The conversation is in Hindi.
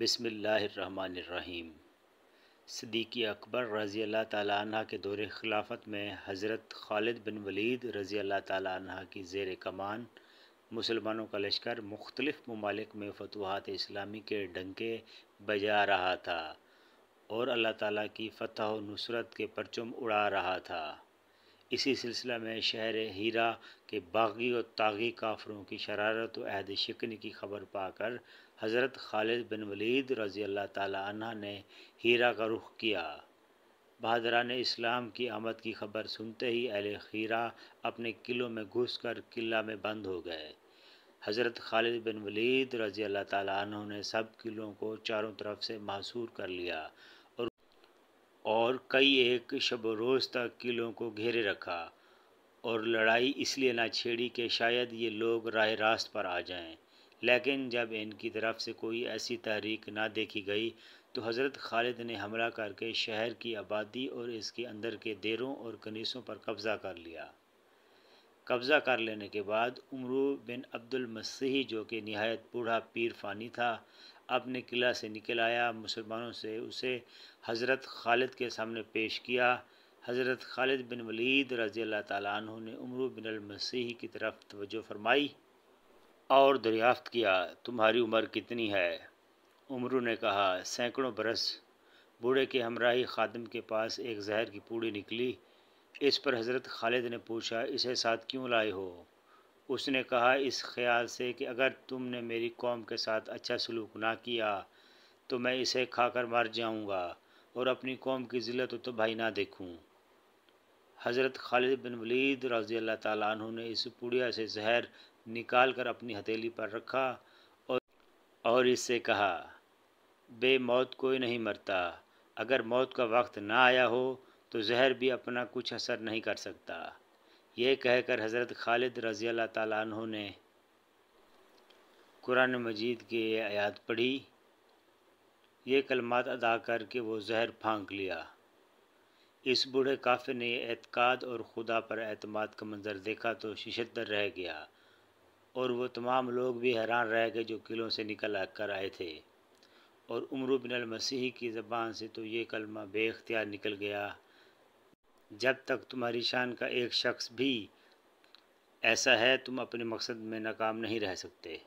बसमीम सदीकी अकबर रज़ी अल्लाह तह के दौर खिलाफत में हज़रत खालिद बिन वलीद रज़ी अल्लाह ताली की जेर कमान मुसलमानों का लश्कर मुख्तलिफ़ ममालिक में फतवाहत इस्लामी के डंके बजा रहा था और अल्लाह ताली की फ़तह नुसरत के परचम उड़ा रहा था इसी सिलसिला में शहर हीरा के बागी और तागी काफरों की शरारत व अहद शिकन की खबर पाकर हज़रत खालिद बिन वलीद रज़ी अल्लाह तह ने हीरा का रुख किया ने इस्लाम की आमद की खबर सुनते ही अहल खीरा अपने किलों में घुस कर किला में बंद हो गए हज़रत खालिद बिन वलीद रज़ी अल्लाह तह ने सब किलों को चारों तरफ से महसूर कर लिया और कई एक शब रोज तक किलों को घेरे रखा और लड़ाई इसलिए ना छेड़ी कि शायद ये लोग राय रास्त पर आ जाएं। लेकिन जब इनकी तरफ से कोई ऐसी तहरीक ना देखी गई तो हज़रत खालिद ने हमला करके शहर की आबादी और इसके अंदर के देरों और कनीसों पर कब्ज़ा कर लिया कब्ज़ा कर लेने के बाद उमरू बिन अब्दुल मसीह जो कि नहायत बूढ़ा पीर फ़ानी था अपने किला से निकल आया मुसलमानों से उसे हज़रत खालिद के सामने पेश किया हज़रत खालिद बिन वलीद रज़ी अल्लाह तु ने उमर बिन मसीह की तरफ तवज्जो फरमाई और दरियाफ़त किया तुम्हारी उम्र कितनी है उमरू ने कहा सैकड़ों बरस बूढ़े के हमराही खादम के पास एक जहर की पूड़ी निकली इस पर हज़रत खालिद ने पूछा इसे साथ क्यों लाए हो उसने कहा इस ख्याल से कि अगर तुमने मेरी कौम के साथ अच्छा सलूक ना किया तो मैं इसे खाकर मर जाऊंगा और अपनी कौम की ज़िलत तो भाई ना देखूं। हज़रत खालिद बिन वलीद रज़ी अल्लाह तु ने इस पुड़िया से जहर निकाल कर अपनी हथेली पर रखा और और इससे कहा बे मौत कोई नहीं मरता अगर मौत का वक्त ना आया हो तो जहर भी अपना कुछ असर नहीं कर सकता ये कहकर हज़रत खालिद रज़ी अल्लाह ने कुरान मजीद के आयत पढ़ी ये कलमात अदा करके वो जहर फांक लिया इस बूढ़े काफिर ने एतकाद और खुदा पर अतमाद का मंजर देखा तो शिशतर रह गया और वो तमाम लोग भी हैरान रह गए जो किलों से निकल कर आए थे और उमरू बिन मसीह की ज़बान से तो ये कलमा बेख्तियार निकल गया जब तक तुम्हारी शान का एक शख्स भी ऐसा है तुम अपने मकसद में नाकाम नहीं रह सकते